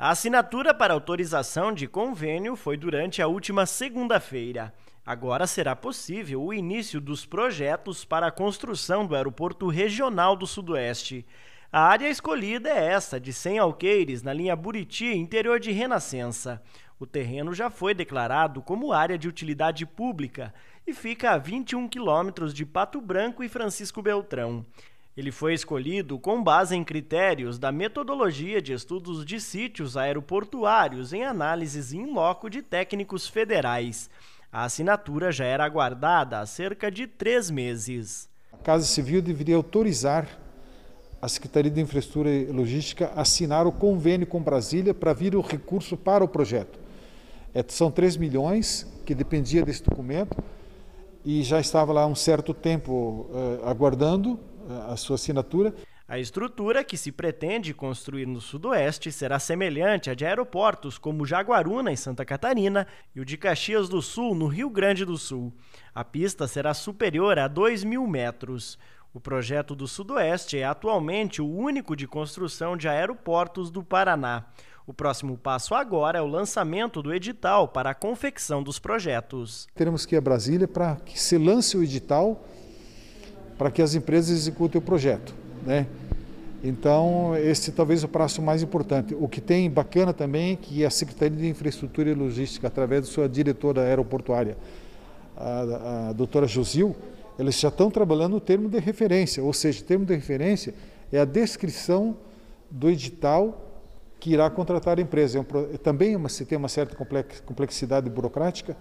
A assinatura para autorização de convênio foi durante a última segunda-feira. Agora será possível o início dos projetos para a construção do Aeroporto Regional do Sudoeste. A área escolhida é essa de 100 alqueires, na linha Buriti, interior de Renascença. O terreno já foi declarado como área de utilidade pública e fica a 21 quilômetros de Pato Branco e Francisco Beltrão. Ele foi escolhido com base em critérios da metodologia de estudos de sítios aeroportuários em análises in loco de técnicos federais. A assinatura já era aguardada há cerca de três meses. A Casa Civil deveria autorizar a Secretaria de Infraestrutura e Logística a assinar o convênio com Brasília para vir o recurso para o projeto. É, são 3 milhões que dependia desse documento e já estava lá um certo tempo eh, aguardando a sua assinatura. A estrutura que se pretende construir no Sudoeste será semelhante à de aeroportos como Jaguaruna, em Santa Catarina, e o de Caxias do Sul, no Rio Grande do Sul. A pista será superior a 2 mil metros. O projeto do Sudoeste é atualmente o único de construção de aeroportos do Paraná. O próximo passo agora é o lançamento do edital para a confecção dos projetos. Teremos que ir a Brasília para que se lance o edital para que as empresas executem o projeto. Né? Então, esse talvez o prazo mais importante. O que tem bacana também é que a Secretaria de Infraestrutura e Logística, através de sua diretora aeroportuária, a, a doutora Josil, eles já estão trabalhando o termo de referência, ou seja, o termo de referência é a descrição do edital que irá contratar a empresa. É um, também uma, se tem uma certa complexidade burocrática,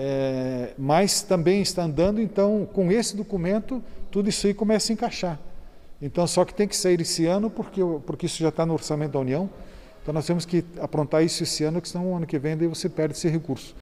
é, mas também está andando, então com esse documento tudo isso aí começa a encaixar. Então só que tem que sair esse ano porque, porque isso já está no orçamento da União, então nós temos que aprontar isso esse ano, que senão o ano que vem daí você perde esse recurso.